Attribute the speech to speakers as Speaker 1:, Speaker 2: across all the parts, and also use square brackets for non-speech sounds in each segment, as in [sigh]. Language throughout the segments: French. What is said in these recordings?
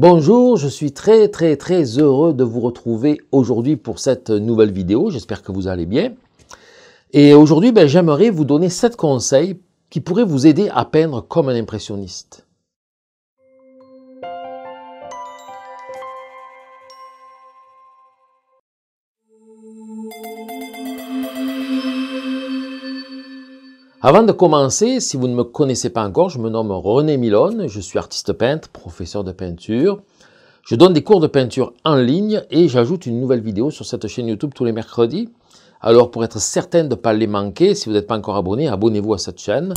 Speaker 1: Bonjour, je suis très très très heureux de vous retrouver aujourd'hui pour cette nouvelle vidéo. J'espère que vous allez bien. Et aujourd'hui, ben, j'aimerais vous donner 7 conseils qui pourraient vous aider à peindre comme un impressionniste. Avant de commencer, si vous ne me connaissez pas encore, je me nomme René Milone, je suis artiste peintre, professeur de peinture. Je donne des cours de peinture en ligne et j'ajoute une nouvelle vidéo sur cette chaîne YouTube tous les mercredis. Alors pour être certain de ne pas les manquer, si vous n'êtes pas encore abonné, abonnez-vous à cette chaîne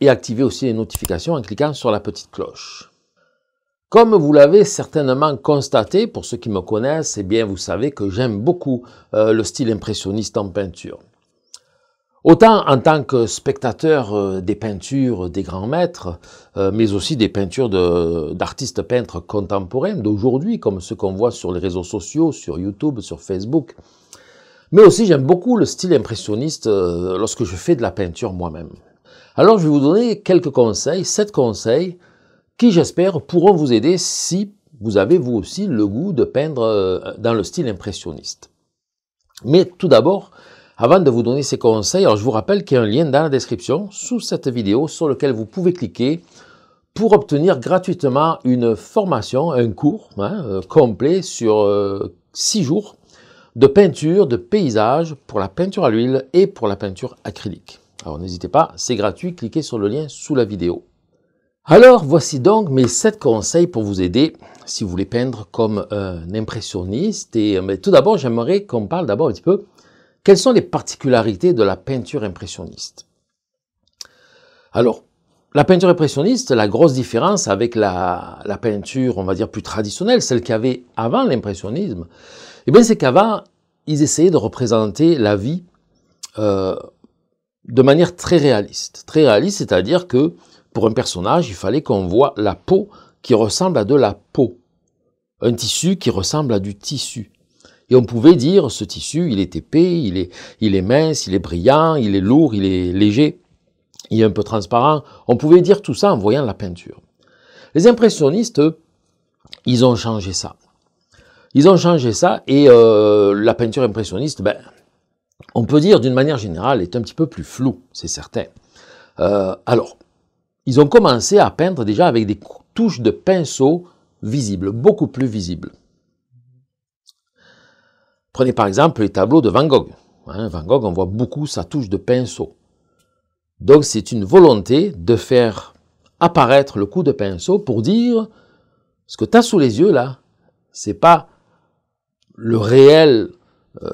Speaker 1: et activez aussi les notifications en cliquant sur la petite cloche. Comme vous l'avez certainement constaté, pour ceux qui me connaissent, eh bien vous savez que j'aime beaucoup euh, le style impressionniste en peinture. Autant en tant que spectateur euh, des peintures des grands maîtres, euh, mais aussi des peintures d'artistes peintres contemporains d'aujourd'hui, comme ceux qu'on voit sur les réseaux sociaux, sur YouTube, sur Facebook. Mais aussi, j'aime beaucoup le style impressionniste euh, lorsque je fais de la peinture moi-même. Alors, je vais vous donner quelques conseils, sept conseils, qui j'espère pourront vous aider si vous avez vous aussi le goût de peindre dans le style impressionniste. Mais tout d'abord, avant de vous donner ces conseils, je vous rappelle qu'il y a un lien dans la description sous cette vidéo sur lequel vous pouvez cliquer pour obtenir gratuitement une formation, un cours hein, euh, complet sur 6 euh, six jours de peinture, de paysage pour la peinture à l'huile et pour la peinture acrylique. Alors n'hésitez pas, c'est gratuit, cliquez sur le lien sous la vidéo. Alors voici donc mes 7 conseils pour vous aider si vous voulez peindre comme un impressionniste. Et, euh, mais tout d'abord, j'aimerais qu'on parle d'abord un petit peu quelles sont les particularités de la peinture impressionniste Alors, la peinture impressionniste, la grosse différence avec la, peinture, on va dire, plus traditionnelle, celle qu'il y avait avant l'impressionnisme, eh c'est qu'avant, ils essayaient de représenter la vie euh, de manière très réaliste. Très réaliste, c'est-à-dire que pour un personnage, il fallait qu'on voit la peau qui ressemble à de la peau, un tissu qui ressemble à du tissu. Et on pouvait dire, ce tissu, il est épais, il est, mince, il est brillant, il est lourd, il est léger, il est un peu transparent. On pouvait dire tout ça en voyant la peinture. Les impressionnistes, ils ont changé ça. Ils ont changé ça et euh, la peinture impressionniste, ben, on peut dire d'une manière générale, est un petit peu plus floue, c'est certain. Euh, alors, ils ont commencé à peindre déjà avec des touches de pinceau visibles, beaucoup plus visibles. Prenez par exemple les tableaux de Van Gogh. Hein, Van Gogh, on voit beaucoup sa touche de pinceau. Donc c'est une volonté de faire apparaître le coup de pinceau pour dire ce que tu as sous les yeux là, c'est pas le réel euh,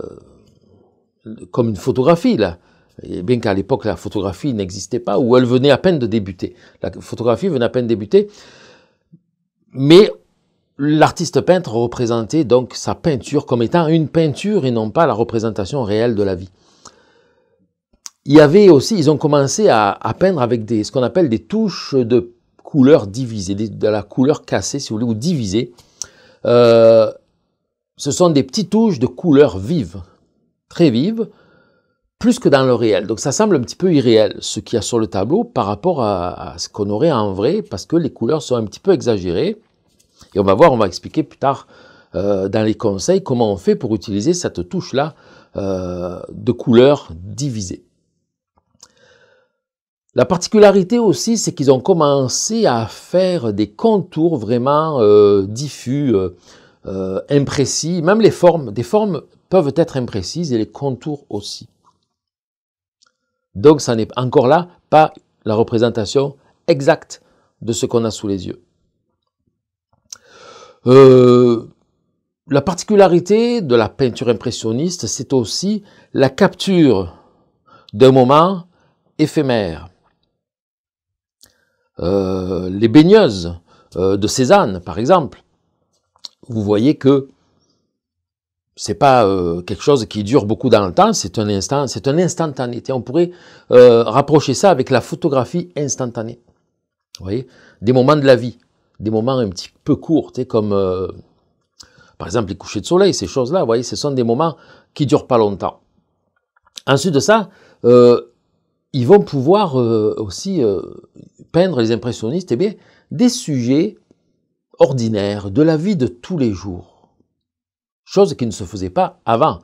Speaker 1: comme une photographie là. Et bien qu'à l'époque la photographie n'existait pas ou elle venait à peine de débuter. La photographie venait à peine de débuter, mais L'artiste peintre représentait donc sa peinture comme étant une peinture et non pas la représentation réelle de la vie. Il y avait aussi, ils ont commencé à, peindre avec des, ce qu'on appelle des touches de couleur divisées, de la couleur cassée, si vous voulez, ou divisée. Euh, ce sont des petites touches de couleurs vives, très vives, plus que dans le réel. Donc ça semble un petit peu irréel, ce qu'il y a sur le tableau, par rapport à ce qu'on aurait en vrai, parce que les couleurs sont un petit peu exagérées. Et on va voir, on va expliquer plus tard euh, dans les conseils comment on fait pour utiliser cette touche-là euh, de couleur divisée. La particularité aussi, c'est qu'ils ont commencé à faire des contours vraiment euh, diffus, imprécis, même les formes. Des formes peuvent être imprécises et les contours aussi. Donc ça n'est encore là pas la représentation exacte de ce qu'on a sous les yeux. Euh, la particularité de la peinture impressionniste, c'est aussi la capture d'un moment éphémère. Euh, les baigneuses euh, de Cézanne, par exemple, vous voyez que ce n'est pas quelque chose qui dure beaucoup dans le temps, c'est un instant, c'est un instantanéité. On pourrait rapprocher ça avec la photographie instantanée. Vous voyez, des moments de la vie des moments un petit peu courts, comme euh, par exemple les couchers de soleil, ces choses-là, vous voyez, ce sont des moments qui durent pas longtemps. Ensuite de ça, euh, ils vont pouvoir euh, aussi peindre les impressionnistes, eh bien, des sujets ordinaires de la vie de tous les jours, chose qui ne se faisait pas avant.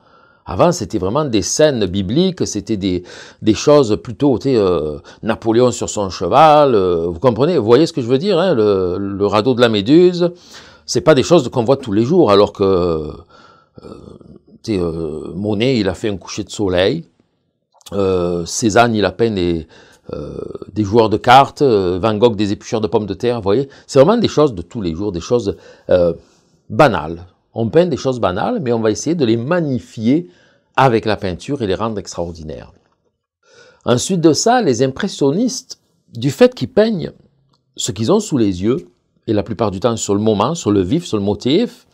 Speaker 1: Avant, c'était vraiment des scènes bibliques, c'était des, des, choses plutôt, tu sais, euh, Napoléon sur son cheval, euh, vous comprenez, vous voyez ce que je veux dire, hein, le, radeau de la Méduse, c'est pas des choses qu'on voit tous les jours, alors que, euh, Monet, il a fait un coucher de soleil, Cézanne, il a peint des, des joueurs de cartes, Van Gogh, des épucheurs de pommes de terre, vous voyez, c'est vraiment des choses de tous les jours, des choses banales, on peint des choses banales, mais on va essayer de les magnifier avec la peinture et les rendre extraordinaires. Ensuite de ça, les impressionnistes, du fait qu'ils peignent ce qu'ils ont sous les yeux, et la plupart du temps sur le moment, sur le vif, sur le motif,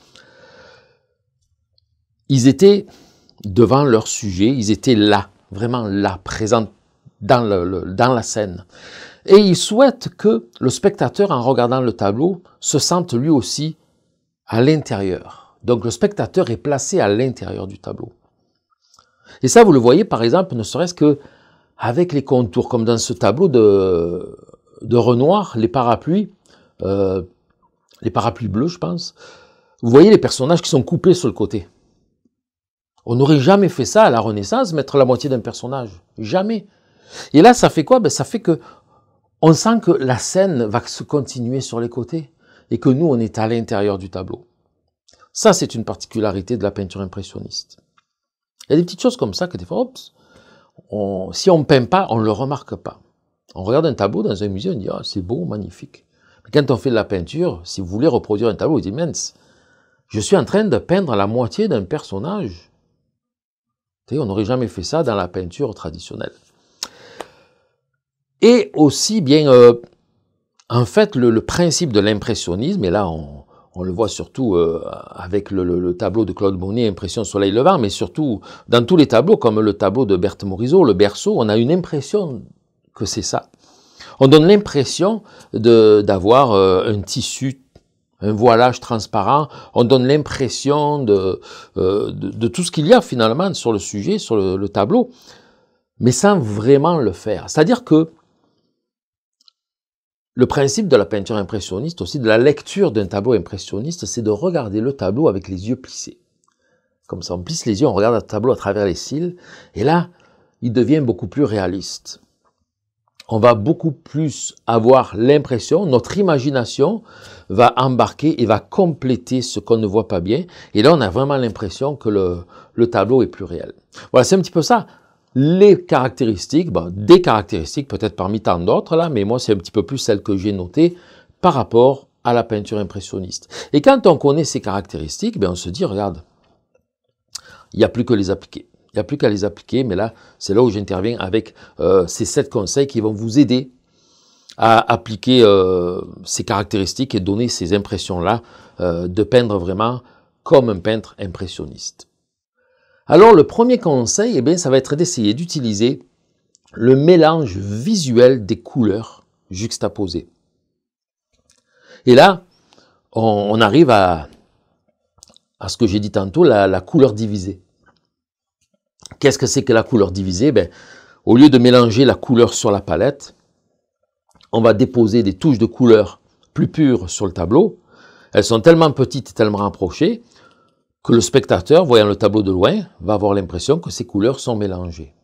Speaker 1: ils étaient devant leur sujet, ils étaient là, vraiment là, présents dans, dans la scène. Et ils souhaitent que le spectateur, en regardant le tableau, se sente lui aussi à l'intérieur. Donc le spectateur est placé à l'intérieur du tableau. Et ça, vous le voyez par exemple, ne serait-ce que avec les contours, comme dans ce tableau de, Renoir, les parapluies, euh, les parapluies bleus, je pense. Vous voyez les personnages qui sont coupés sur le côté. On n'aurait jamais fait ça à la Renaissance, mettre la moitié d'un personnage. Jamais. Et là, ça fait quoi ben, Ça fait que on sent que la scène va se continuer sur les côtés et que nous, on est à l'intérieur du tableau. Ça, c'est une particularité de la peinture impressionniste. Il y a des petites choses comme ça que des fois, si on ne peint pas, on ne le remarque pas. On regarde un tableau dans un musée, on dit, ah, c'est beau, magnifique. Mais quand on fait de la peinture, si vous voulez reproduire un tableau, vous dites, mince, je suis en train de peindre la moitié d'un personnage. on n'aurait jamais fait ça dans la peinture traditionnelle. Et aussi, bien, euh, en fait, le, le principe de l'impressionnisme, et là, on, on le voit surtout euh, avec le, tableau de Claude Bonnet, Impression Soleil Levant, mais surtout dans tous les tableaux, comme le tableau de Berthe Morisot, le berceau, on a une impression que c'est ça. On donne l'impression d'avoir euh, un tissu, un voilage transparent, on donne l'impression euh, de, de, tout ce qu'il y a finalement sur le sujet, sur le tableau, mais sans vraiment le faire. C'est-à-dire que le principe de la peinture impressionniste, aussi de la lecture d'un tableau impressionniste, c'est de regarder le tableau avec les yeux plissés. Comme ça, on plisse les yeux, on regarde le tableau à travers les cils, et là, il devient beaucoup plus réaliste. On va beaucoup plus avoir l'impression, notre imagination va embarquer et va compléter ce qu'on ne voit pas bien. Et là, on a vraiment l'impression que le, le tableau est plus réel. Voilà, c'est un petit peu ça, les caractéristiques, bah, des caractéristiques peut-être parmi tant d'autres là, mais moi c'est un petit peu plus celle que j'ai notée par rapport à la peinture impressionniste. Et quand on connaît ces caractéristiques, ben on se dit, regarde, il n'y a plus que les appliquer. Il n'y a plus qu'à les appliquer, mais là, c'est là où j'interviens avec euh, ces sept conseils qui vont vous aider à appliquer euh, ces caractéristiques et donner ces impressions-là, euh, de peindre vraiment comme un peintre impressionniste. Alors le premier conseil, eh ça va être d'essayer d'utiliser le mélange visuel des couleurs juxtaposées. Et là, on, arrive à, ce que j'ai dit tantôt, la, couleur divisée. Qu'est-ce que c'est que la couleur divisée eh Au lieu de mélanger la couleur sur la palette, on va déposer des touches de couleur plus pures sur le tableau. Elles sont tellement petites et tellement rapprochées que le spectateur, voyant le tableau de loin, va avoir l'impression que ces couleurs sont mélangées.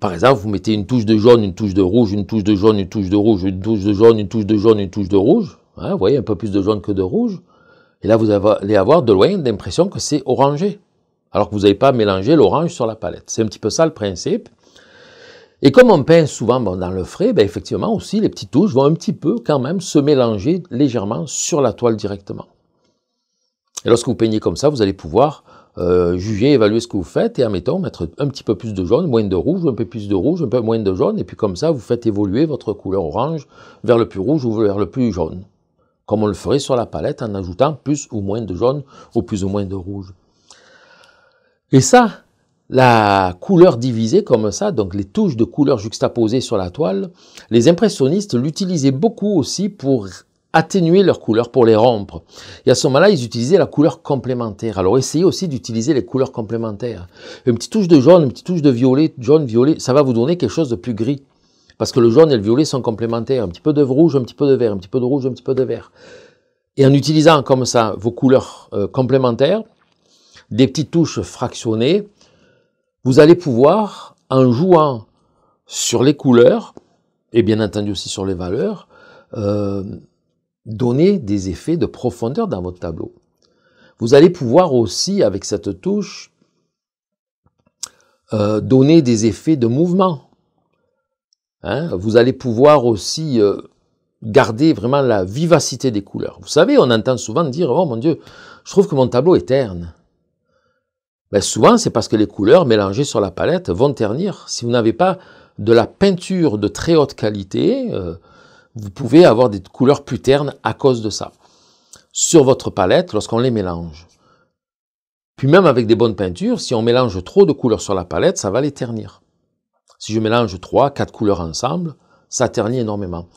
Speaker 1: Par exemple, vous mettez une touche de jaune, une touche de rouge, une touche de jaune, une touche de rouge, une touche de jaune, une touche de jaune, une touche de rouge. Hein, vous voyez, un peu plus de jaune que de rouge. Et là, vous allez avoir de loin l'impression que c'est orangé. Alors que vous n'avez pas mélangé l'orange sur la palette. C'est un petit peu ça le principe. Et comme on peint souvent dans le frais, ben, effectivement aussi, les petites touches vont un petit peu quand même se mélanger légèrement sur la toile directement. Et lorsque vous peignez comme ça, vous allez pouvoir euh, juger, évaluer ce que vous faites et admettons mettre un petit peu plus de jaune, moins de rouge, un peu plus de rouge, un peu moins de jaune et puis comme ça vous faites évoluer votre couleur orange vers le plus rouge ou vers le plus jaune. Comme on le ferait sur la palette en ajoutant plus ou moins de jaune ou plus ou moins de rouge. Et ça, la couleur divisée comme ça, donc les touches de couleurs juxtaposées sur la toile, les impressionnistes l'utilisaient beaucoup aussi pour atténuer leurs couleurs pour les rompre. Et à ce moment-là, ils utilisaient la couleur complémentaire. Alors essayez aussi d'utiliser les couleurs complémentaires. Une petite touche de jaune, une petite touche de violet, jaune, violet, ça va vous donner quelque chose de plus gris. Parce que le jaune et le violet sont complémentaires. Un petit peu de rouge, un petit peu de vert, un petit peu de rouge, un petit peu de vert. Et en utilisant comme ça vos couleurs euh, complémentaires, des petites touches fractionnées, vous allez pouvoir, en jouant sur les couleurs, et bien entendu aussi sur les valeurs, euh, donner des effets de profondeur dans votre tableau. Vous allez pouvoir aussi, avec cette touche, euh, donner des effets de mouvement. Hein, vous allez pouvoir aussi euh, garder vraiment la vivacité des couleurs. Vous savez, on entend souvent dire, oh mon Dieu, je trouve que mon tableau est terne. Ben, souvent, c'est parce que les couleurs mélangées sur la palette vont ternir. Si vous n'avez pas de la peinture de très haute qualité, euh, vous pouvez avoir des couleurs plus ternes à cause de ça. Sur votre palette, lorsqu'on les mélange. Puis même avec des bonnes peintures, si on mélange trop de couleurs sur la palette, ça va les ternir. Si je mélange 3, 4 couleurs ensemble, ça ternit énormément.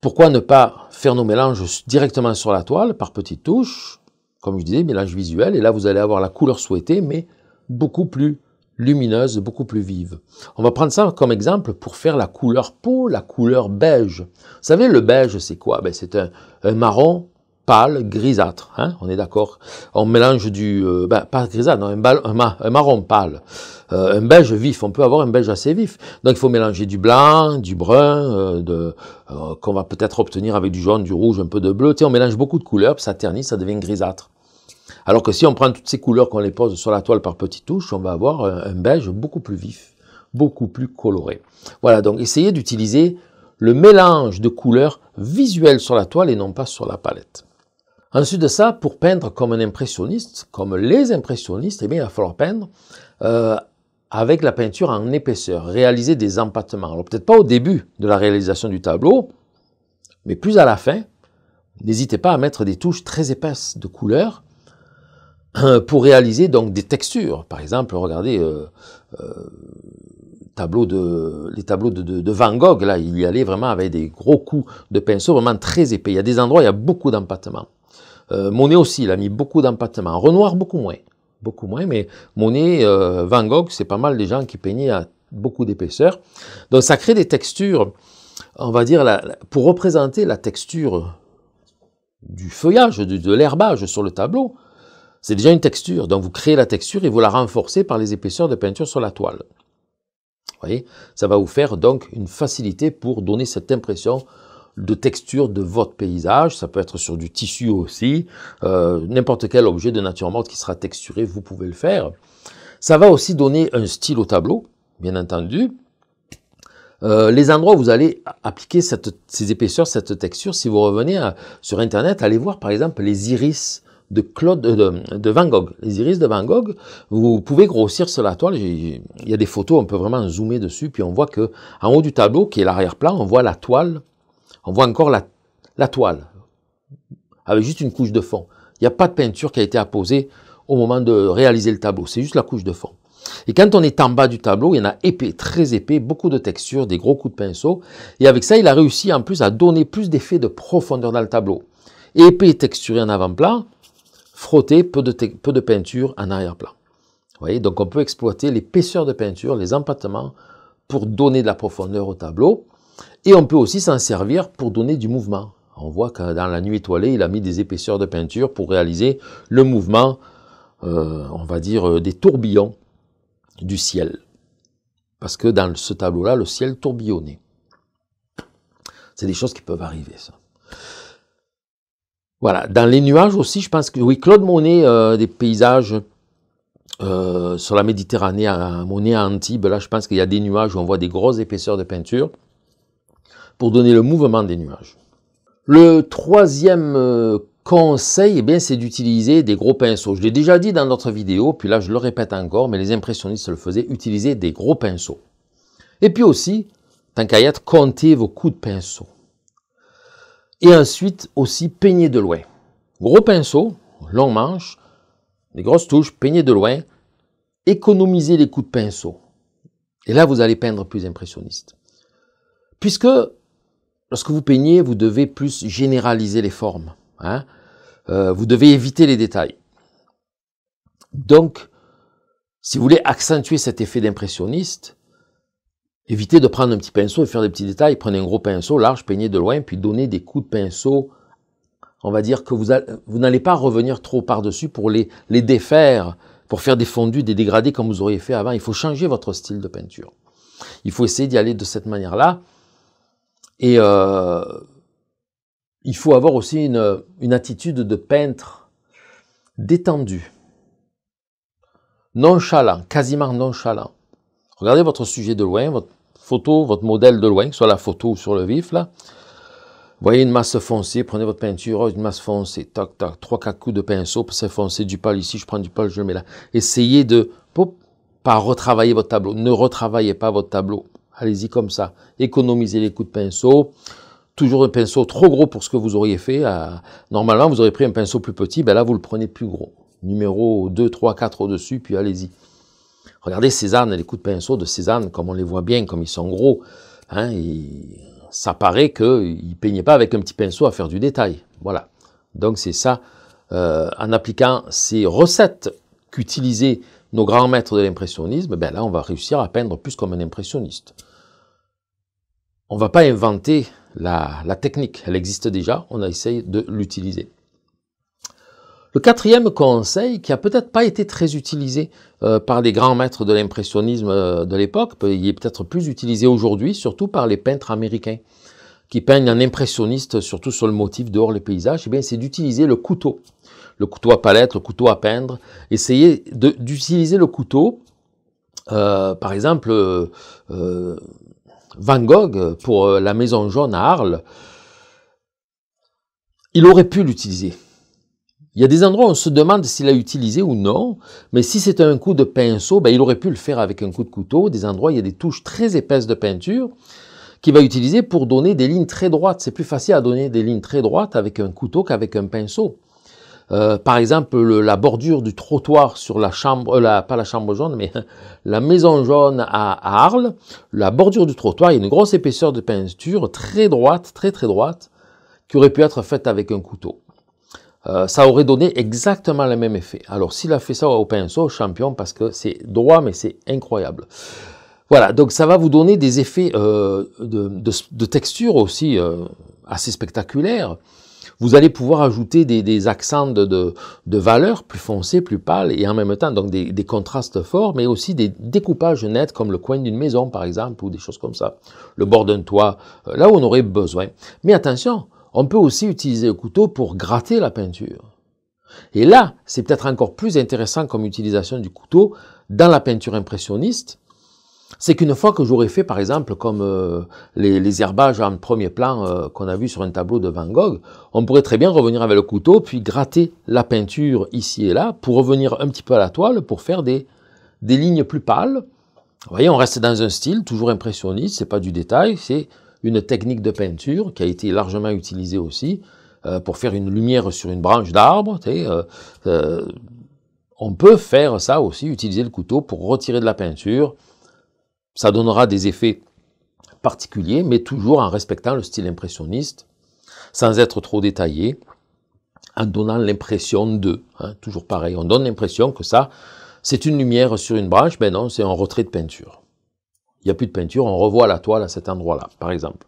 Speaker 1: Pourquoi ne pas faire nos mélanges directement sur la toile par petites touches Comme je disais, mélange visuel, et là vous allez avoir la couleur souhaitée, mais beaucoup plus lumineuse, beaucoup plus vive. On va prendre ça comme exemple pour faire la couleur peau, la couleur beige. Vous savez, le beige, c'est quoi ben, C'est un, marron pâle, grisâtre, hein on est d'accord. On mélange du... Euh, ben, pas grisâtre, non, un, marron pâle. Euh, un beige vif, on peut avoir un beige assez vif. Donc il faut mélanger du blanc, du brun, euh, de qu'on va peut-être obtenir avec du jaune, du rouge, un peu de bleu. Tu sais, on mélange beaucoup de couleurs, puis ça ternit, ça devient grisâtre. Alors que si on prend toutes ces couleurs qu'on les pose sur la toile par petites touches, on va avoir un, beige beaucoup plus vif, beaucoup plus coloré. Voilà, donc essayez d'utiliser le mélange de couleurs visuelles sur la toile et non pas sur la palette. Ensuite de ça, pour peindre comme un impressionniste, comme les impressionnistes, eh bien, il va falloir peindre euh, avec la peinture en épaisseur, réaliser des empattements. Alors peut-être pas au début de la réalisation du tableau, mais plus à la fin, n'hésitez pas à mettre des touches très épaisses de couleurs euh, pour réaliser donc des textures. Par exemple, regardez euh, euh, tableau de, les tableaux de, Van Gogh, là, il y allait vraiment avec des gros coups de pinceau vraiment très épais. Il y a des endroits, il y a beaucoup d'empattement. Monet aussi, il a mis beaucoup d'empattement. Renoir, beaucoup moins. Beaucoup moins, mais Monet, Van Gogh, c'est pas mal des gens qui peignaient à beaucoup d'épaisseur. Donc ça crée des textures, on va dire, pour représenter la texture du feuillage, de l'herbage sur le tableau, c'est déjà une texture, donc vous créez la texture et vous la renforcez par les épaisseurs de peinture sur la toile. Vous voyez, ça va vous faire donc une facilité pour donner cette impression de texture de votre paysage, ça peut être sur du tissu aussi, euh, n'importe quel objet de nature morte qui sera texturé, vous pouvez le faire. Ça va aussi donner un style au tableau, bien entendu. Euh, les endroits où vous allez appliquer ces épaisseurs, cette texture, si vous revenez sur Internet, allez voir par exemple les iris euh, de, Van Gogh, les iris de Van Gogh, vous pouvez grossir sur la toile. Il y a des photos, on peut vraiment zoomer dessus, puis on voit que en haut du tableau, qui est l'arrière-plan, on voit la toile, on voit encore la, toile, avec juste une couche de fond. Il n'y a pas de peinture qui a été apposée au moment de réaliser le tableau, c'est juste la couche de fond. Et quand on est en bas du tableau, il y en a épais, très épais, beaucoup de textures, des gros coups de pinceau. Et avec ça, il a réussi en plus à donner plus d'effet de profondeur dans le tableau. Épais texturé en avant-plan, frotter peu de, peu de peinture en arrière-plan. voyez, donc on peut exploiter l'épaisseur de peinture, les empattements, pour donner de la profondeur au tableau. Et on peut aussi s'en servir pour donner du mouvement. On voit que dans la nuit étoilée, il a mis des épaisseurs de peinture pour réaliser le mouvement, euh, on va dire, euh, des tourbillons du ciel. Parce que dans ce tableau-là, le ciel tourbillonnait. C'est des choses qui peuvent arriver, ça. Voilà. Dans les nuages aussi, je pense que oui, Claude Monet, euh, des paysages euh, sur la Méditerranée, à Monet à Antibes, là, je pense qu'il y a des nuages où on voit des grosses épaisseurs de peinture pour donner le mouvement des nuages. Le troisième euh, conseil, eh bien, c'est d'utiliser des gros pinceaux. Je l'ai déjà dit dans notre vidéo, puis là, je le répète encore, mais les impressionnistes le faisaient, utiliser des gros pinceaux. Et puis aussi, tant qu'à y être, comptez vos coups de pinceau et ensuite aussi peigner de loin. Gros pinceau, long manche, des grosses touches, peigner de loin, économiser les coups de pinceau. Et là, vous allez peindre plus impressionniste. Puisque lorsque vous peignez, vous devez plus généraliser les formes. Hein. Euh, vous devez éviter les détails. Donc, si vous voulez accentuer cet effet d'impressionniste, Évitez de prendre un petit pinceau et faire des petits détails. Prenez un gros pinceau large, peignez de loin, puis donnez des coups de pinceau. On va dire que vous, n'allez pas revenir trop par-dessus pour les, défaire, pour faire des fondus, des dégradés comme vous auriez fait avant. Il faut changer votre style de peinture. Il faut essayer d'y aller de cette manière-là. Et euh, il faut avoir aussi une, une attitude de peintre détendu, nonchalant, quasiment nonchalant. Regardez votre sujet de loin, votre photo, votre modèle de loin, que soit la photo ou sur le vif, là. Voyez une masse foncée, prenez votre peinture, oh, une masse foncée, toc toc, trois, quatre coups de pinceau, pour c'est du pâle ici, je prends du pâle, je le mets là. Essayez de, pas retravailler votre tableau. Ne retravaillez pas votre tableau. Allez-y comme ça. Économisez les coups de pinceau. Toujours un pinceau trop gros pour ce que vous auriez fait. Normalement, vous auriez pris un pinceau plus petit, mais ben là, vous le prenez plus gros. Numéro 2, 3, 4 au-dessus, puis allez-y. Regardez Cézanne, les coups de pinceau de Cézanne, comme on les voit bien, comme ils sont gros. Hein, ça paraît qu'il ne peignait pas avec un petit pinceau à faire du détail. Voilà. Donc c'est ça, euh, en appliquant ces recettes qu'utilisaient nos grands maîtres de l'impressionnisme, ben là on va réussir à peindre plus comme un impressionniste. On ne va pas inventer la, la technique, elle existe déjà, on a de l'utiliser. Le quatrième conseil, qui a peut-être pas été très utilisé euh, par les grands maîtres de l'impressionnisme euh, de l'époque, il est peut-être plus utilisé aujourd'hui, surtout par les peintres américains qui peignent en impressionniste, surtout sur le motif dehors les paysages, eh bien c'est d'utiliser le couteau, le couteau à palette, le couteau à peindre. Essayez d'utiliser le couteau, euh, par exemple, Van Gogh pour la Maison Jaune à Arles, il aurait pu l'utiliser il y a des endroits où on se demande s'il a utilisé ou non, mais si c'est un coup de pinceau, ben, il aurait pu le faire avec un coup de couteau. Des endroits, il y a des touches très épaisses de peinture qu'il va utiliser pour donner des lignes très droites. C'est plus facile à donner des lignes très droites avec un couteau qu'avec un pinceau. Euh, par exemple, la bordure du trottoir sur la chambre, euh, pas la chambre jaune, mais [laughs] la maison jaune à, à, Arles, la bordure du trottoir, il y a une grosse épaisseur de peinture très droite, très très droite, qui aurait pu être faite avec un couteau. Euh, ça aurait donné exactement le même effet. Alors s'il a fait ça au pinceau, champion, parce que c'est droit, mais c'est incroyable. Voilà, donc ça va vous donner des effets euh, de, texture aussi euh, assez spectaculaires. Vous allez pouvoir ajouter des, accents de, de, valeur plus foncés, plus pâles, et en même temps donc des, des contrastes forts, mais aussi des découpages nets comme le coin d'une maison par exemple, ou des choses comme ça, le bord d'un toit, là où on aurait besoin. Mais attention, on peut aussi utiliser le couteau pour gratter la peinture. Et là, c'est peut-être encore plus intéressant comme utilisation du couteau dans la peinture impressionniste, c'est qu'une fois que j'aurais fait, par exemple, comme euh, les, herbages en premier plan euh, qu'on a vu sur un tableau de Van Gogh, on pourrait très bien revenir avec le couteau, puis gratter la peinture ici et là, pour revenir un petit peu à la toile, pour faire des, des lignes plus pâles. Vous voyez, on reste dans un style toujours impressionniste, ce n'est pas du détail, c'est une technique de peinture qui a été largement utilisée aussi euh, pour faire une lumière sur une branche d'arbre. Euh, euh, on peut faire ça aussi, utiliser le couteau pour retirer de la peinture. Ça donnera des effets particuliers, mais toujours en respectant le style impressionniste, sans être trop détaillé, en donnant l'impression de. Hein, toujours pareil, on donne l'impression que ça, c'est une lumière sur une branche, mais non, c'est un retrait de peinture il n'y a plus de peinture, on revoit la toile à cet endroit-là, par exemple.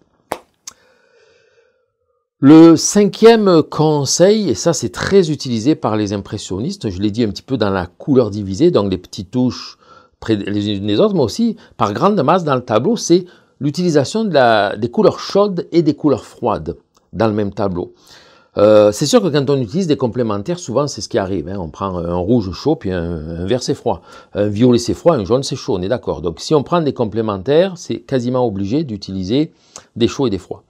Speaker 1: Le cinquième conseil, et ça c'est très utilisé par les impressionnistes, je l'ai dit un petit peu dans la couleur divisée, donc les petites touches près les unes des autres, mais aussi par grande masse dans le tableau, c'est l'utilisation des couleurs chaudes et des couleurs froides dans le même tableau. Euh, c'est sûr que quand on utilise des complémentaires, souvent c'est ce qui arrive. Hein. On prend un rouge chaud puis un, vert c'est froid. Un violet c'est froid, un jaune c'est chaud, on est d'accord. Donc si on prend des complémentaires, c'est quasiment obligé d'utiliser des chauds et des froids.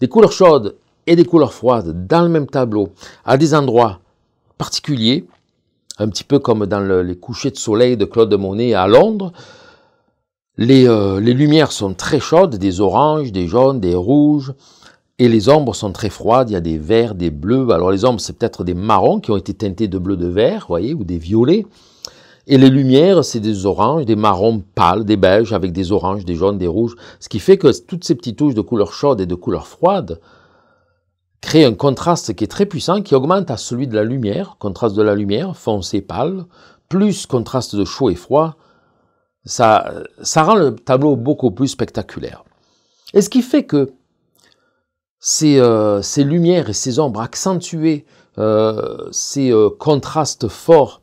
Speaker 1: Des couleurs chaudes et des couleurs froides dans le même tableau, à des endroits particuliers, un petit peu comme dans les couchers de soleil de Claude Monet à Londres, euh, les lumières sont très chaudes, des oranges, des jaunes, des rouges, et les ombres sont très froides, il y a des verts, des bleus. Alors les ombres, c'est peut-être des marrons qui ont été teintés de bleu de vert, voyez, ou des violets. Et les lumières, c'est des oranges, des marrons pâles, des beiges avec des oranges, des jaunes, des rouges. Ce qui fait que toutes ces petites touches de couleurs chaudes et de couleurs froides créent un contraste qui est très puissant, qui augmente à celui de la lumière, contraste de la lumière, foncé pâle, plus contraste de chaud et froid. Ça, ça rend le tableau beaucoup plus spectaculaire. Et ce qui fait que euh, ces, lumières et ces ombres accentuées, euh, ces euh, contrastes forts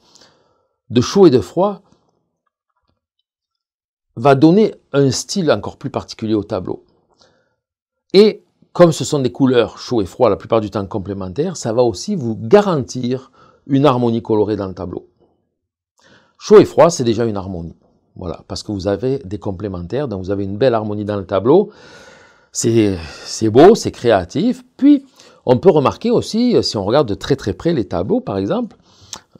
Speaker 1: de chaud et de froid, va donner un style encore plus particulier au tableau. Et comme ce sont des couleurs chaud et froid la plupart du temps complémentaires, ça va aussi vous garantir une harmonie colorée dans le tableau. Chaud et froid, c'est déjà une harmonie. Voilà, parce que vous avez des complémentaires, donc vous avez une belle harmonie dans le tableau. C'est beau, c'est créatif. Puis, on peut remarquer aussi, euh, si on regarde de très très près les tableaux, par exemple,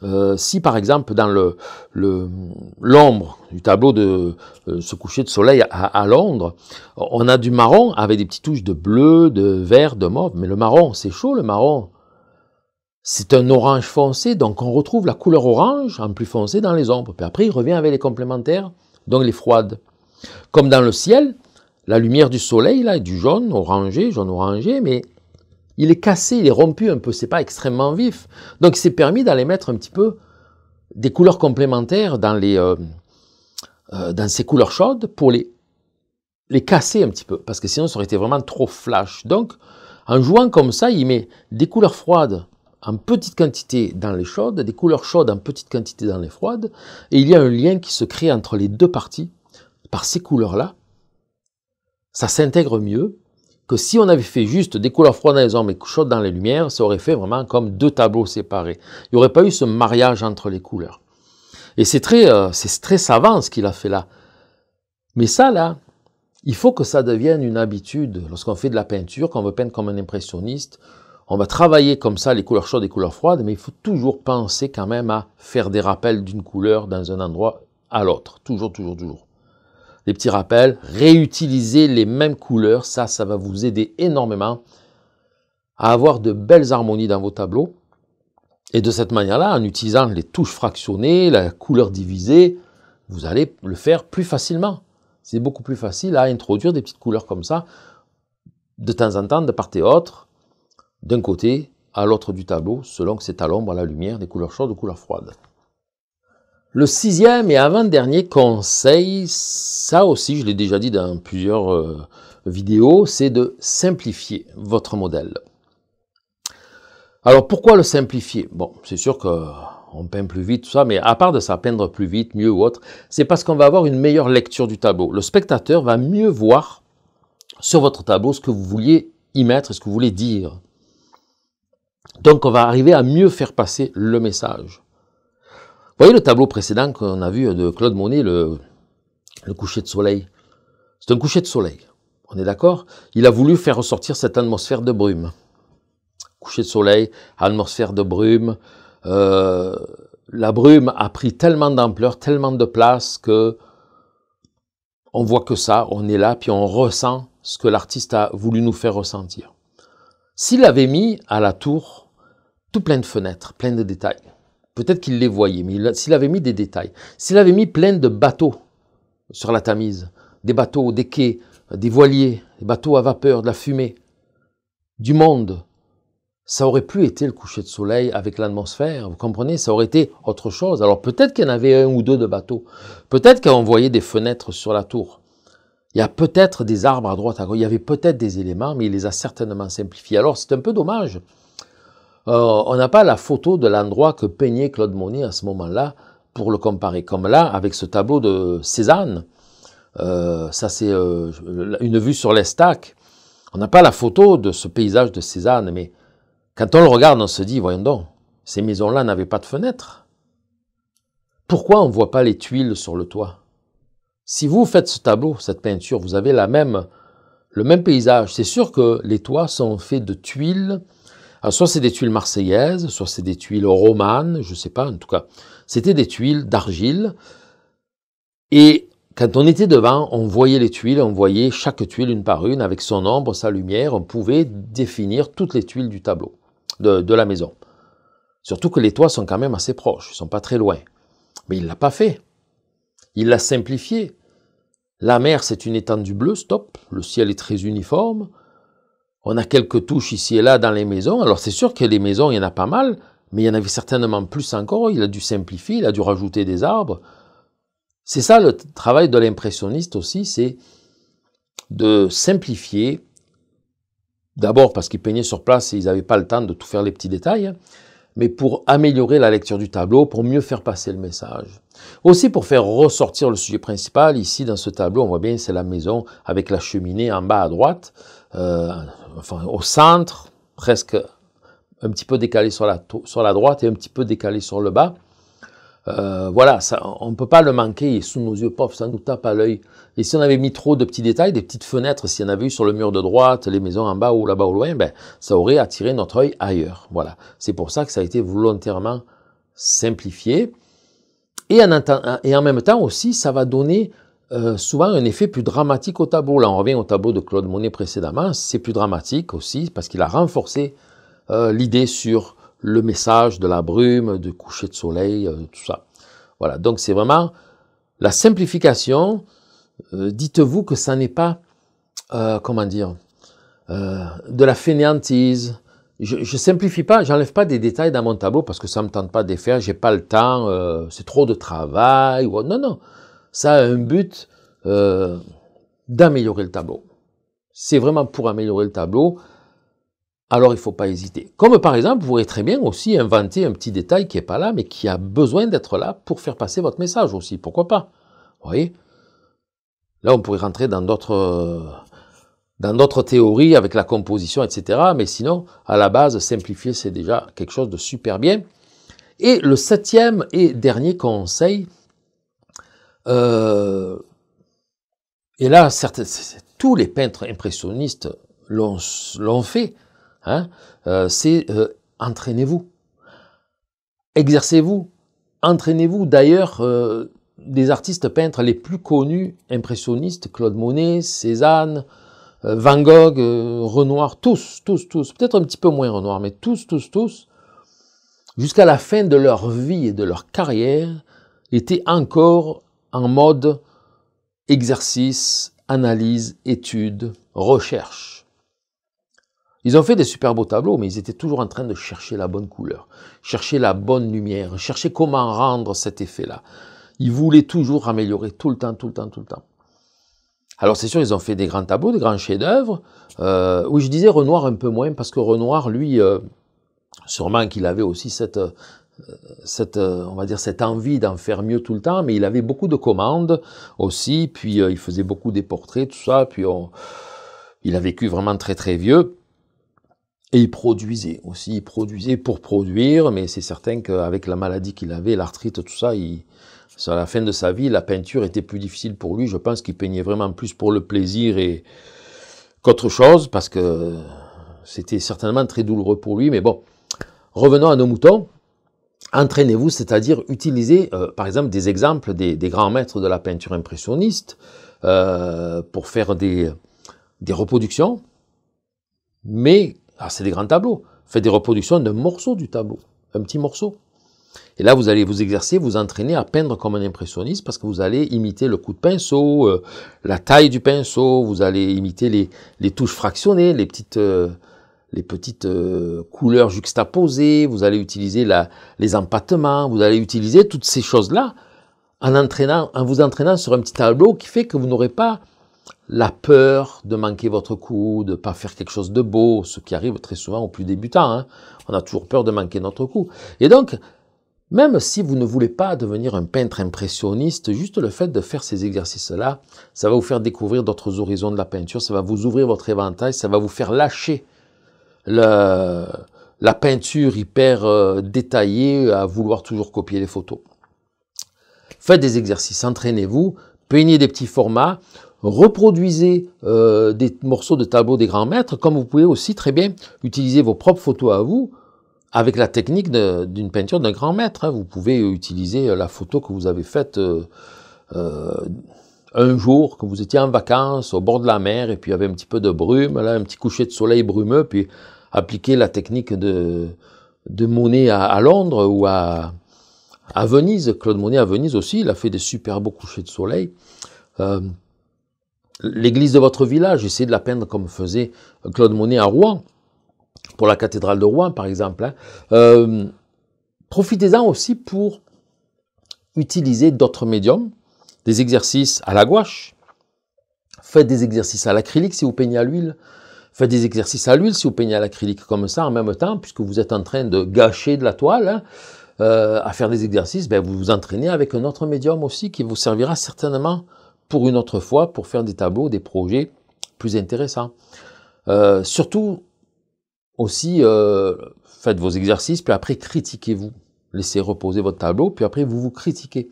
Speaker 1: euh, si par exemple dans l'ombre du tableau de euh, ce coucher de soleil à, à, Londres, on a du marron avec des petites touches de bleu, de vert, de mauve, mais le marron, c'est chaud le marron. C'est un orange foncé, donc on retrouve la couleur orange en plus foncé dans les ombres. Puis après, il revient avec les complémentaires, donc les froides. Comme dans le ciel, la lumière du soleil, là, du jaune, orangé, jaune orangé, mais il est cassé, il est rompu un peu, c'est pas extrêmement vif. Donc c'est permis d'aller mettre un petit peu des couleurs complémentaires dans, les, euh, euh, dans ces couleurs chaudes pour les, les casser un petit peu, parce que sinon ça aurait été vraiment trop flash. Donc en jouant comme ça, il met des couleurs froides en petite quantité dans les chaudes, des couleurs chaudes en petite quantité dans les froides, et il y a un lien qui se crée entre les deux parties par ces couleurs-là, ça s'intègre mieux que si on avait fait juste des couleurs froides dans les ombres et chaudes dans les lumières, ça aurait fait vraiment comme deux tableaux séparés. Il n'y aurait pas eu ce mariage entre les couleurs. Et euh, c'est très, savant ce qu'il a fait là. Mais ça, là, il faut que ça devienne une habitude. Lorsqu'on fait de la peinture, qu'on veut peindre comme un impressionniste, on va travailler comme ça les couleurs chaudes et les couleurs froides, mais il faut toujours penser quand même à faire des rappels d'une couleur dans un endroit à l'autre. Toujours, toujours, toujours. Les petits rappels, réutiliser les mêmes couleurs, ça, ça va vous aider énormément à avoir de belles harmonies dans vos tableaux. Et de cette manière-là, en utilisant les touches fractionnées, la couleur divisée, vous allez le faire plus facilement. C'est beaucoup plus facile à introduire des petites couleurs comme ça, de temps en temps, de part et autre, d'un côté à l'autre du tableau, selon que c'est à l'ombre, à la lumière, des couleurs chaudes ou couleurs froides. Le sixième et avant-dernier conseil, ça aussi je l'ai déjà dit dans plusieurs euh, vidéos, c'est de simplifier votre modèle. Alors pourquoi le simplifier Bon, c'est sûr qu'on peint plus vite, tout ça, mais à part de ça, peindre plus vite, mieux ou autre, c'est parce qu'on va avoir une meilleure lecture du tableau. Le spectateur va mieux voir sur votre tableau ce que vous vouliez y mettre et ce que vous voulez dire. Donc on va arriver à mieux faire passer le message voyez le tableau précédent qu'on a vu de Claude Monet, le, coucher de soleil C'est un coucher de soleil, on est d'accord Il a voulu faire ressortir cette atmosphère de brume. Coucher de soleil, atmosphère de brume. Euh, la brume a pris tellement d'ampleur, tellement de place que on voit que ça, on est là, puis on ressent ce que l'artiste a voulu nous faire ressentir. S'il avait mis à la tour tout plein de fenêtres, plein de détails, Peut-être qu'il les voyait, mais s'il avait mis des détails, s'il avait mis plein de bateaux sur la Tamise, des bateaux, des quais, des voiliers, des bateaux à vapeur, de la fumée, du monde, ça aurait pu être le coucher de soleil avec l'atmosphère, vous comprenez Ça aurait été autre chose. Alors peut-être qu'il y en avait un ou deux de bateaux, peut-être qu'on voyait des fenêtres sur la tour, il y a peut-être des arbres à droite, à gauche, il y avait peut-être des éléments, mais il les a certainement simplifiés. Alors c'est un peu dommage, euh, on n'a pas la photo de l'endroit que peignait Claude Monet à ce moment-là pour le comparer. Comme là, avec ce tableau de Cézanne, euh, ça c'est euh, une vue sur l'Estac. On n'a pas la photo de ce paysage de Cézanne, mais quand on le regarde, on se dit, voyons donc, ces maisons-là n'avaient pas de fenêtres. Pourquoi on ne voit pas les tuiles sur le toit Si vous faites ce tableau, cette peinture, vous avez même, le même paysage. C'est sûr que les toits sont faits de tuiles alors, soit c'est des tuiles marseillaises, soit c'est des tuiles romanes, je ne sais pas, en tout cas, c'était des tuiles d'argile. Et quand on était devant, on voyait les tuiles, on voyait chaque tuile une par une, avec son ombre, sa lumière, on pouvait définir toutes les tuiles du tableau, de, la maison. Surtout que les toits sont quand même assez proches, ils ne sont pas très loin. Mais il ne l'a pas fait. Il l'a simplifié. La mer, c'est une étendue bleue, stop. Le ciel est très uniforme. On a quelques touches ici et là dans les maisons. Alors c'est sûr que les maisons, il y en a pas mal, mais il y en avait certainement plus encore. Il a dû simplifier, il a dû rajouter des arbres. C'est ça le travail de l'impressionniste aussi, c'est de simplifier. D'abord parce qu'ils peignaient sur place et ils n'avaient pas le temps de tout faire les petits détails, hein, mais pour améliorer la lecture du tableau, pour mieux faire passer le message. Aussi pour faire ressortir le sujet principal. Ici, dans ce tableau, on voit bien, c'est la maison avec la cheminée en bas à droite. Euh, enfin, au centre, presque un petit peu décalé sur la, sur la droite et un petit peu décalé sur le bas. Euh, voilà, ça, on ne peut pas le manquer, il est sous nos yeux, pof, ça nous tape à l'œil. Et si on avait mis trop de petits détails, des petites fenêtres, s'il y en avait eu sur le mur de droite, les maisons en bas ou là-bas au loin, ben, ça aurait attiré notre œil ailleurs. Voilà, c'est pour ça que ça a été volontairement simplifié. et en même temps aussi, ça va donner euh, souvent un effet plus dramatique au tableau. Là, on revient au tableau de Claude Monet précédemment. C'est plus dramatique aussi parce qu'il a renforcé euh, l'idée sur le message de la brume, de coucher de soleil, euh, tout ça. Voilà, donc c'est vraiment la simplification. Dites-vous que ça n'est pas, comment dire, de la fainéantise. Je, ne simplifie pas, j'enlève pas des détails dans mon tableau parce que ça me tente pas de faire, j'ai pas le temps, c'est trop de travail. Non, non ça a un but euh, d'améliorer le tableau. C'est vraiment pour améliorer le tableau. Alors il ne faut pas hésiter. Comme par exemple, vous pourrez très bien aussi inventer un petit détail qui n'est pas là, mais qui a besoin d'être là pour faire passer votre message aussi. Pourquoi pas Vous voyez Là, on pourrait rentrer dans d'autres dans d'autres théories avec la composition, etc. Mais sinon, à la base, simplifier, c'est déjà quelque chose de super bien. Et le septième et dernier conseil, euh, et là, tous les peintres impressionnistes l'ont fait. Hein, euh, c'est euh, entraînez-vous, exercez-vous, entraînez-vous. D'ailleurs, des artistes peintres les plus connus, impressionnistes, Claude Monet, Cézanne, Van Gogh, Renoir, tous, tous, tous, peut-être un petit peu moins Renoir, mais tous, tous, tous, jusqu'à la fin de leur vie et de leur carrière, étaient encore en mode exercice, analyse, étude, recherche. Ils ont fait des super beaux tableaux, mais ils étaient toujours en train de chercher la bonne couleur, chercher la bonne lumière, chercher comment rendre cet effet-là. Ils voulaient toujours améliorer tout le temps, tout le temps, tout le temps. Alors c'est sûr, ils ont fait des grands tableaux, des grands chefs-d'œuvre. Euh, oui, je disais Renoir un peu moins parce que Renoir, lui, euh, sûrement qu'il avait aussi cette, cette, euh, on va dire, cette envie d'en faire mieux tout le temps, mais il avait beaucoup de commandes aussi, puis euh, il faisait beaucoup des portraits, tout ça, puis il a vécu vraiment très très vieux. Et il produisait aussi, il produisait pour produire, mais c'est certain qu'avec la maladie qu'il avait, l'arthrite, tout ça, à la fin de sa vie, la peinture était plus difficile pour lui. Je pense qu'il peignait vraiment plus pour le plaisir et qu'autre chose, parce que c'était certainement très douloureux pour lui. Mais bon, revenons à nos moutons. Entraînez-vous, c'est-à-dire utilisez euh, par exemple des exemples des, grands maîtres de la peinture impressionniste euh, pour faire des, des reproductions, mais ah, c'est des grands tableaux. Faites des reproductions d'un morceau du tableau, un petit morceau. Et là, vous allez vous exercer, vous entraîner à peindre comme un impressionniste parce que vous allez imiter le coup de pinceau, euh, la taille du pinceau, vous allez imiter les, les touches fractionnées, les petites les petites euh, couleurs juxtaposées, vous allez utiliser les empattements, vous allez utiliser toutes ces choses-là en, vous entraînant sur un petit tableau qui fait que vous n'aurez pas la peur de manquer votre coup, de ne pas faire quelque chose de beau, ce qui arrive très souvent aux plus débutants. Hein. On a toujours peur de manquer notre coup. Et donc, même si vous ne voulez pas devenir un peintre impressionniste, juste le fait de faire ces exercices-là, ça va vous faire découvrir d'autres horizons de la peinture, ça va vous ouvrir votre éventail, ça va vous faire lâcher la peinture hyper euh, détaillée euh, à vouloir toujours copier les photos. Faites des exercices, entraînez-vous, peignez des petits formats, reproduisez euh, des morceaux de tableaux des grands maîtres, comme vous pouvez aussi très bien utiliser vos propres photos à vous avec la technique d'une peinture d'un grand maître. Hein. Vous pouvez utiliser la photo que vous avez faite un jour que vous étiez en vacances au bord de la mer et puis il y avait un petit peu de brume, là, un petit coucher de soleil brumeux, puis appliquer la technique de, Monet à, Londres ou à, Venise. Claude Monet à Venise aussi, il a fait des super beaux couchers de soleil. Euh, l'église de votre village, essayez de la peindre comme faisait Claude Monet à Rouen, pour la cathédrale de Rouen par exemple. Hein. Euh, profitez-en aussi pour utiliser d'autres médiums des exercices à la gouache, faites des exercices à l'acrylique si vous peignez à l'huile, faites des exercices à l'huile si vous peignez à l'acrylique comme ça en même temps, puisque vous êtes en train de gâcher de la toile, hein. euh, à faire des exercices, ben vous vous entraînez avec un autre médium aussi qui vous servira certainement pour une autre fois pour faire des tableaux, des projets plus intéressants. Euh, surtout aussi, euh, faites vos exercices, puis après critiquez-vous laissez reposer votre tableau, puis après vous vous critiquez.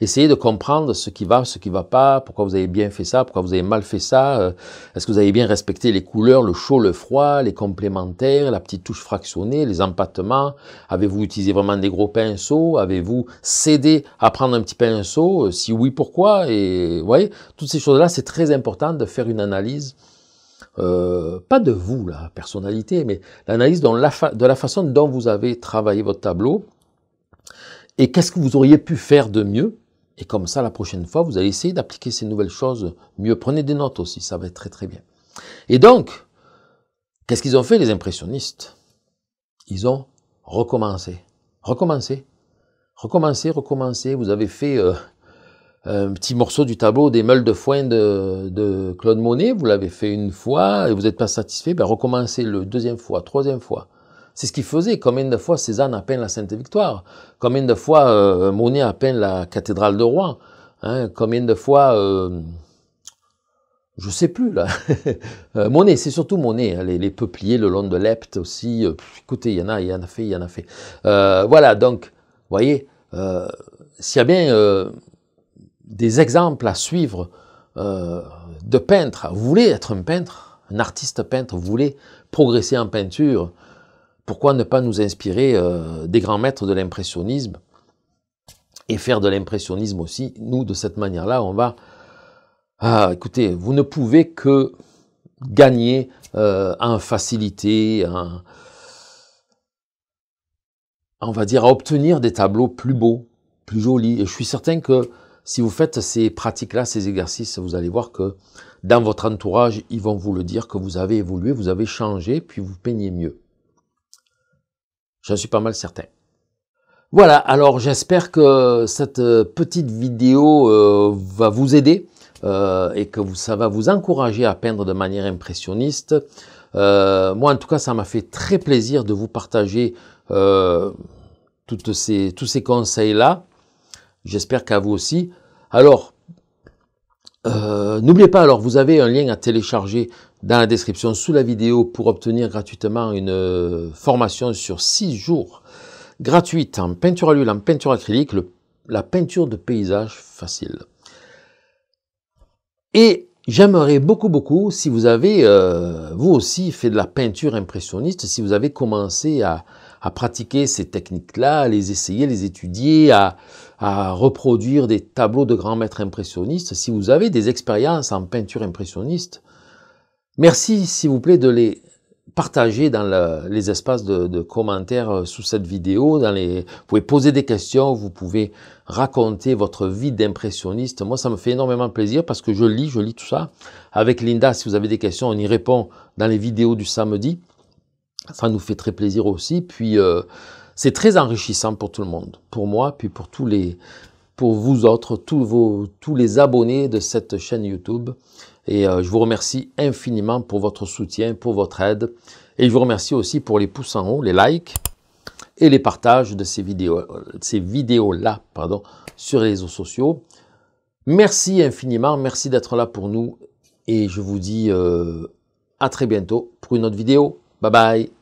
Speaker 1: Essayez de comprendre ce qui va, ce qui va pas, pourquoi vous avez bien fait ça, pourquoi vous avez mal fait ça, euh, est-ce que vous avez bien respecté les couleurs, le chaud, le froid, les complémentaires, la petite touche fractionnée, les empattements, avez-vous utilisé vraiment des gros pinceaux, avez-vous cédé à prendre un petit pinceau, euh, si oui, pourquoi, et vous voyez, toutes ces choses-là, c'est très important de faire une analyse euh, pas de vous, la personnalité, mais l'analyse de la façon dont vous avez travaillé votre tableau, et qu'est-ce que vous auriez pu faire de mieux Et comme ça, la prochaine fois, vous allez essayer d'appliquer ces nouvelles choses mieux. Prenez des notes aussi, ça va être très très bien. Et donc, qu'est-ce qu'ils ont fait les impressionnistes Ils ont recommencé, recommencé, recommencé, recommencé. Vous avez fait euh, un petit morceau du tableau des meules de foin de, de Claude Monet, vous l'avez fait une fois et vous n'êtes pas satisfait, ben recommencez le deuxième fois, troisième fois. C'est ce qu'il faisait. Combien de fois Cézanne a peint la Sainte Victoire Combien de fois euh, Monet a peint la cathédrale de Rouen hein? Combien de fois Je euh, je sais plus là. [laughs] Euh, Monet, c'est surtout Monet, hein, les, peupliers le long de l'Epte aussi. écoutez, il y en a, il y en a fait, il y en a fait. voilà, donc, vous voyez, s'il y a bien des exemples à suivre de peintres, vous voulez être un peintre, un artiste peintre, vous voulez progresser en peinture, pourquoi ne pas nous inspirer euh, des grands maîtres de l'impressionnisme et faire de l'impressionnisme aussi Nous, de cette manière-là, on va... Ah, écoutez, vous ne pouvez que gagner euh, en facilité, en, on va dire, à obtenir des tableaux plus beaux, plus jolis. Et je suis certain que si vous faites ces pratiques-là, ces exercices, vous allez voir que dans votre entourage, ils vont vous le dire, que vous avez évolué, vous avez changé, puis vous peignez mieux suis pas mal certain. Voilà, alors j'espère que cette euh, petite vidéo euh, va vous aider euh, et que ça va vous encourager à peindre de manière impressionniste. moi, en tout cas, ça m'a fait très plaisir de vous partager toutes ces, tous ces conseils-là. J'espère qu'à vous aussi. Alors, euh, n'oubliez pas, alors vous avez un lien à télécharger dans la description sous la vidéo pour obtenir gratuitement une euh, formation sur 6 jours gratuite en peinture à l'huile, en peinture acrylique, la peinture de paysage facile. Et j'aimerais beaucoup, beaucoup, si vous avez, euh, vous aussi, fait de la peinture impressionniste, si vous avez commencé à, à pratiquer ces techniques-là, à les essayer, les étudier, à, reproduire des tableaux de grands maîtres impressionnistes. Si vous avez des expériences en peinture impressionniste, merci s'il vous plaît de les partager dans les espaces de, commentaires euh, sous cette vidéo. Dans les, vous pouvez poser des questions, vous pouvez raconter votre vie d'impressionniste. Moi, ça me fait énormément plaisir parce que je lis, je lis tout ça. Avec Linda, si vous avez des questions, on y répond dans les vidéos du samedi. Ça nous fait très plaisir aussi. Puis euh, c'est très enrichissant pour tout le monde, pour moi, puis pour tous les, pour vous autres, tous vos, tous les abonnés de cette chaîne YouTube. Et euh, je vous remercie infiniment pour votre soutien, pour votre aide. Et je vous remercie aussi pour les pouces en haut, les likes et les partages de ces vidéos, ces vidéos-là, pardon, sur les réseaux sociaux. Merci infiniment, merci d'être là pour nous et je vous dis euh, à très bientôt pour une autre vidéo. Bye bye